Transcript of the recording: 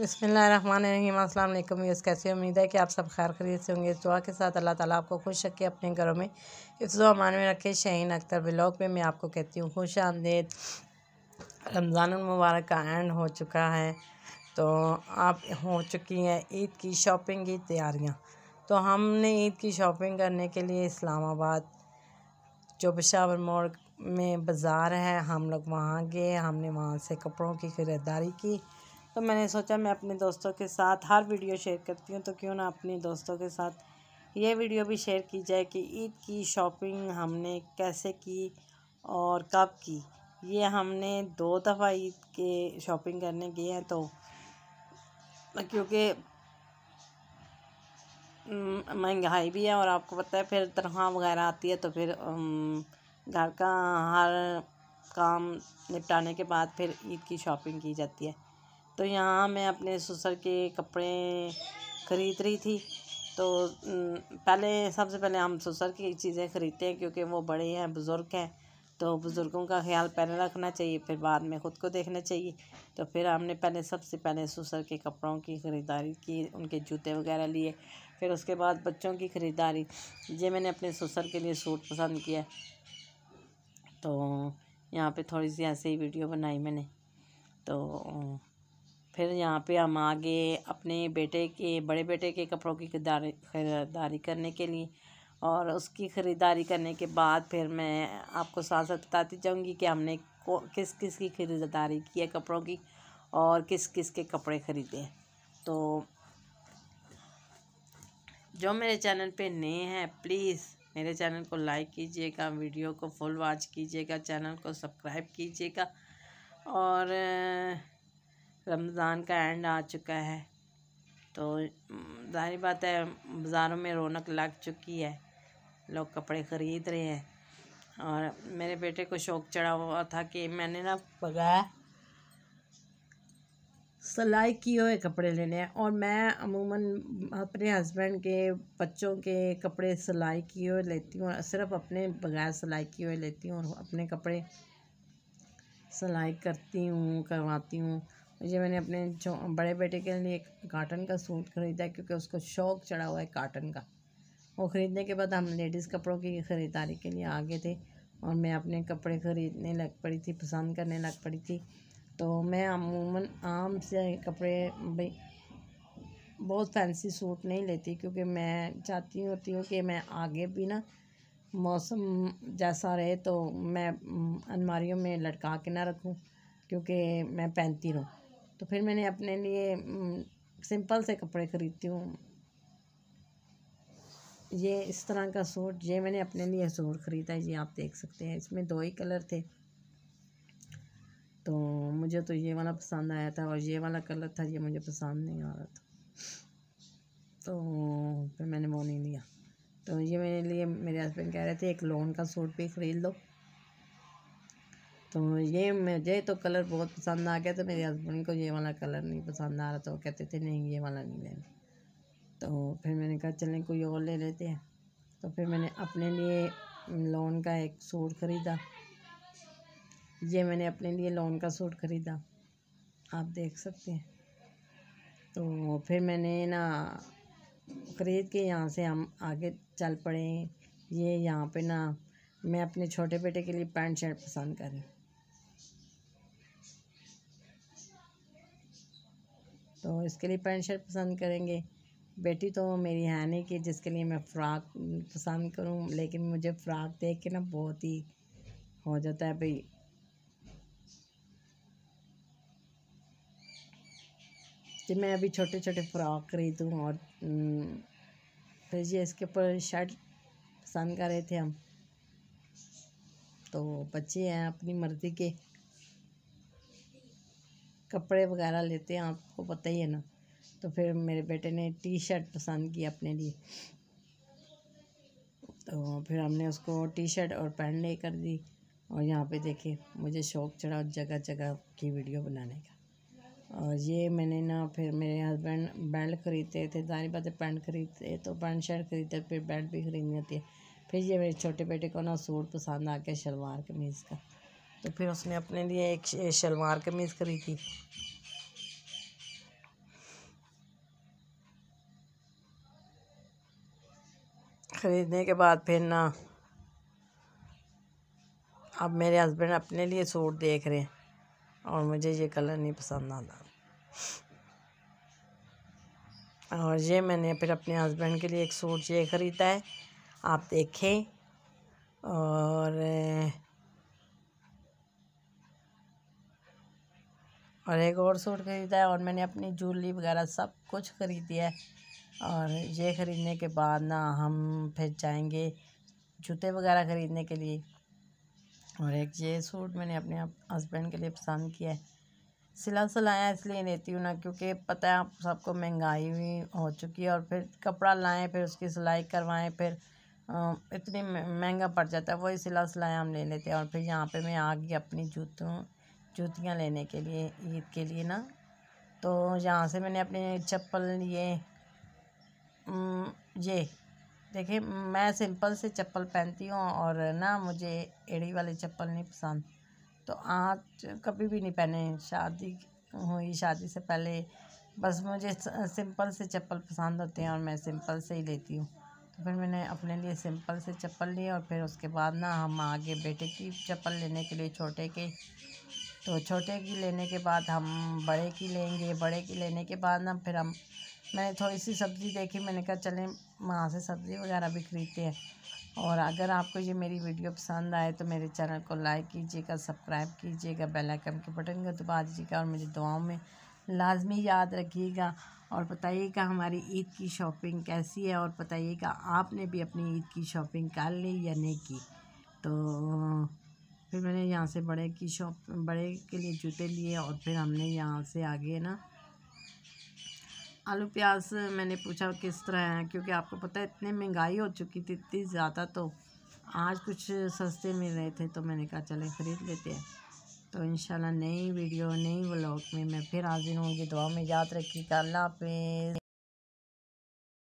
बसमीम अल्लाम यूज़ कैसे उम्मीद है कि आप सब खैर खरीद से होंगे इस दुआ के साथ अल्लाह ताला आपको खुश रखे अपने घरों में इस दुआ मान में रखे शहीन अख्तर ब्लॉग पे मैं आपको कहती हूँ खुश आमदेद रमज़ान मुबारक का एंड हो चुका है तो आप हो चुकी हैं ईद की शॉपिंग की तैयारियाँ तो हमने ईद की शॉपिंग करने के लिए इस्लामाबाद जो पेशावर मोड़ में बाज़ार है हम लोग वहाँ गए हमने वहाँ से कपड़ों की ख़रीदारी की तो मैंने सोचा मैं अपने दोस्तों के साथ हर वीडियो शेयर करती हूँ तो क्यों ना अपने दोस्तों के साथ ये वीडियो भी शेयर की जाए कि ईद की शॉपिंग हमने कैसे की और कब की ये हमने दो दफ़ा ईद के शॉपिंग करने गए हैं तो क्योंकि महंगाई भी है और आपको पता है फिर तनख्वाह वगैरह आती है तो फिर घर का हर काम निपटाने के बाद फिर ईद की शॉपिंग की जाती है तो यहाँ मैं अपने ससुर के कपड़े ख़रीद रही थी तो पहले सबसे पहले हम ससुर की चीज़ें ख़रीदते हैं क्योंकि वो बड़े हैं बुज़ुर्ग हैं तो बुज़ुर्गों का ख्याल पहले रखना चाहिए फिर बाद में ख़ुद को देखना चाहिए तो फिर हमने पहले सबसे पहले ससुर के कपड़ों की ख़रीदारी की उनके जूते वगैरह लिए फिर उसके बाद बच्चों की ख़रीदारी ये मैंने अपने ससुर के लिए सूट पसंद किया तो यहाँ पे थोड़ी सी ऐसे ही वीडियो बनाई मैंने तो फिर यहाँ पे हम आगे अपने बेटे के बड़े बेटे के कपड़ों की खरीदारी करने के लिए और उसकी ख़रीदारी करने के बाद फिर मैं आपको साथ साथ बताती जाऊँगी कि हमने को किस किस की ख़रीदारी की है कपड़ों की और किस किस के कपड़े ख़रीदे हैं तो जो मेरे चैनल पे नए हैं प्लीज़ मेरे चैनल को लाइक कीजिएगा वीडियो को फुल वॉच कीजिएगा चैनल को सब्सक्राइब कीजिएगा और रमज़ान का एंड आ चुका है तो जारी बात है बाज़ारों में रौनक लग चुकी है लोग कपड़े ख़रीद रहे हैं और मेरे बेटे को शौक़ चढ़ा हुआ था कि मैंने ना बगैर सिलाई किए हुए कपड़े लेने हैं और मैं अमूमन अपने हस्बैंड के बच्चों के कपड़े सिलाई किए हुए लेती हूँ सिर्फ अपने बगैर सिलाई किए हुए लेती हूँ और अपने कपड़े सिलाई करती हूँ करवाती हूँ मुझे मैंने अपने जो बड़े बेटे के लिए एक काटन का सूट ख़रीदा क्योंकि उसको शौक़ चढ़ा हुआ है काटन का वो ख़रीदने के बाद हम लेडीज़ कपड़ों की ख़रीदारी के लिए आगे थे और मैं अपने कपड़े ख़रीदने लग पड़ी थी पसंद करने लग पड़ी थी तो मैं अमूमन आम से कपड़े भाई बहुत फैंसी सूट नहीं लेती क्योंकि मैं चाहती होती हूँ कि मैं आगे भी ना मौसम जैसा रहे तो मैं अनमारियों में लटका के ना रखूँ क्योंकि मैं पहनती रहूँ तो फिर मैंने अपने लिए सिंपल से कपड़े खरीदती हूँ ये इस तरह का सूट ये मैंने अपने लिए सूट ख़रीदा है ये आप देख सकते हैं इसमें दो ही कलर थे तो मुझे तो ये वाला पसंद आया था और ये वाला कलर था ये मुझे पसंद नहीं आ रहा था तो फिर मैंने वो नहीं लिया तो ये मेरे लिए मेरे हस्बैंड कह रहे थे एक लोन का सूट भी ख़रीद लो तो ये मुझे तो कलर बहुत पसंद आ गया तो मेरे हस्बैंड को ये वाला कलर नहीं पसंद आ रहा तो कहते थे नहीं ये वाला नहीं लेना तो फिर मैंने कहा चलें कोई और ले लेते हैं तो फिर मैंने अपने लिए लोन का एक सूट ख़रीदा ये मैंने अपने लिए लोन का सूट ख़रीदा आप देख सकते हैं तो फिर मैंने ना ख़रीद के यहाँ से हम आगे चल पड़े ये यहाँ पे ना मैं अपने छोटे बेटे के लिए पैंट शर्ट पसंद कर रही हूँ तो इसके लिए पैंट शर्ट पसंद करेंगे बेटी तो मेरी है नहीं कि जिसके लिए मैं फ़्राक पसंद करूं लेकिन मुझे फ़्राक देख के ना बहुत ही हो जाता है भाई कि मैं अभी छोटे छोटे फ़्राक खरीदूँ और हम्म, फिर जी इसके ऊपर शर्ट पसंद कर रहे थे हम तो बच्चे हैं अपनी मर्ज़ी के कपड़े वगैरह लेते हैं आपको पता ही है ना तो फिर मेरे बेटे ने टी शर्ट पसंद की अपने लिए तो फिर हमने उसको टी शर्ट और पैंट ले कर दी और यहाँ पे देखे मुझे शौक़ चढ़ा जगह जगह की वीडियो बनाने का और ये मैंने ना फिर मेरे हस्बैंड बेल्ट ख़रीदते थे जारी बातें पैंट खरीदते तो पैंट शर्ट खरीदते फिर बेल्ट भी खरीदनी होती है फिर ये मेरे छोटे बेटे को ना सूट पसंद आ गया शलवार कमीज़ का तो फिर उसने अपने लिए एक शलवार कमीज़ खरीदी ख़रीदने के बाद फिर ना अब मेरे हस्बैंड अपने लिए सूट देख रहे हैं और मुझे ये कलर नहीं पसंद आता और ये मैंने फिर अपने हस्बैंड के लिए एक सूट ये ख़रीदा है आप देखें और और एक और सूट ख़रीदा है और मैंने अपनी जूली वगैरह सब कुछ ख़रीदी है और ये ख़रीदने के बाद ना हम फिर जाएंगे जूते वगैरह ख़रीदने के लिए और एक ये सूट मैंने अपने हस्बैंड के लिए पसंद किया है सिला सिलाया इसलिए लेती हूँ ना क्योंकि पता है आप सबको महंगाई हुई हो चुकी है और फिर कपड़ा लाएँ फिर उसकी सिलाई करवाएँ फिर इतनी महंगा पड़ जाता है वही सिला सिलाया हम ले लेते हैं और फिर यहाँ पे मैं आ गई अपनी जूतों जूतियाँ लेने के लिए ईद के लिए ना तो यहाँ से मैंने अपने चप्पल लिए ये देखिए मैं सिंपल से चप्पल पहनती हूँ और ना मुझे एड़ी वाले चप्पल नहीं पसंद तो आज कभी भी नहीं पहने शादी हुई शादी से पहले बस मुझे सिंपल से चप्पल पसंद होते हैं और मैं सिंपल से ही लेती हूँ तो फिर मैंने अपने लिए सिंपल से चप्पल लिए और फिर उसके बाद ना हम आगे बेटे की चप्पल लेने के लिए छोटे के तो छोटे की लेने के बाद हम बड़े की लेंगे बड़े की लेने के बाद ना फिर हम मैंने थोड़ी सी सब्ज़ी देखी मैंने कहा चलें वहाँ से सब्ज़ी वगैरह भी खरीदते हैं और अगर आपको ये मेरी वीडियो पसंद आए तो मेरे चैनल को लाइक कीजिएगा सब्सक्राइब कीजिएगा बेल आइकन के बटन को दबा दीजिएगा और मेरी दुआओं में लाजमी याद रखिएगा और बताइएगा हमारी ईद की शॉपिंग कैसी है और बताइएगा आपने भी अपनी ईद की शॉपिंग कर ली या नहीं की तो फिर मैंने यहाँ से बड़े की शॉप बड़े के लिए जूते लिए और फिर हमने यहाँ से आगे ना आलू प्याज मैंने पूछा किस तरह है क्योंकि आपको पता है इतनी महंगाई हो चुकी थी इतनी ज़्यादा तो आज कुछ सस्ते मिल रहे थे तो मैंने कहा चले ख़रीद लेते हैं तो इन नई वीडियो नई व्लॉग में मैं फिर हाजिर होंगी दुआ में याद रखी अल्लाह हाफिज़